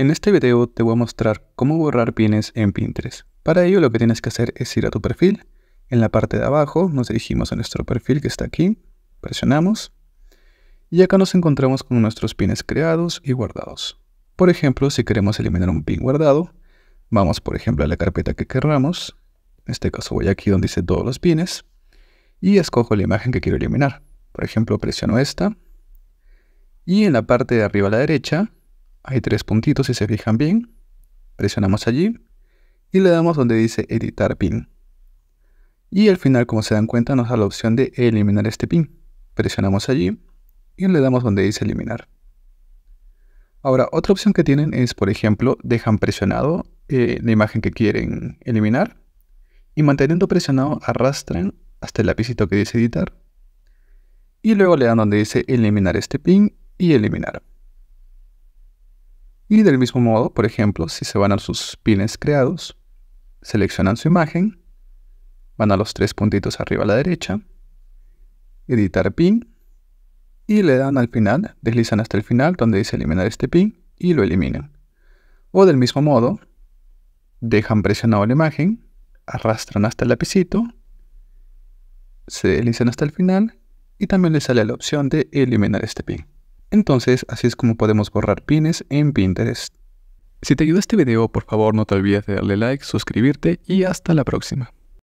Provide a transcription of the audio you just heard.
En este video te voy a mostrar cómo borrar pines en Pinterest. Para ello lo que tienes que hacer es ir a tu perfil. En la parte de abajo nos dirigimos a nuestro perfil que está aquí, presionamos y acá nos encontramos con nuestros pines creados y guardados. Por ejemplo, si queremos eliminar un pin guardado, vamos por ejemplo a la carpeta que querramos, en este caso voy aquí donde dice todos los pines y escojo la imagen que quiero eliminar. Por ejemplo, presiono esta y en la parte de arriba a la derecha hay tres puntitos si se fijan bien. Presionamos allí y le damos donde dice editar pin. Y al final, como se dan cuenta, nos da la opción de eliminar este pin. Presionamos allí y le damos donde dice eliminar. Ahora, otra opción que tienen es, por ejemplo, dejan presionado eh, la imagen que quieren eliminar y manteniendo presionado arrastran hasta el lapicito que dice editar y luego le dan donde dice eliminar este pin y eliminar. Y del mismo modo, por ejemplo, si se van a sus pines creados, seleccionan su imagen, van a los tres puntitos arriba a la derecha, editar pin, y le dan al final, deslizan hasta el final donde dice eliminar este pin y lo eliminan. O del mismo modo, dejan presionado la imagen, arrastran hasta el lapicito, se deslizan hasta el final y también les sale la opción de eliminar este pin. Entonces, así es como podemos borrar pines en Pinterest. Si te ayudó este video, por favor no te olvides de darle like, suscribirte y hasta la próxima.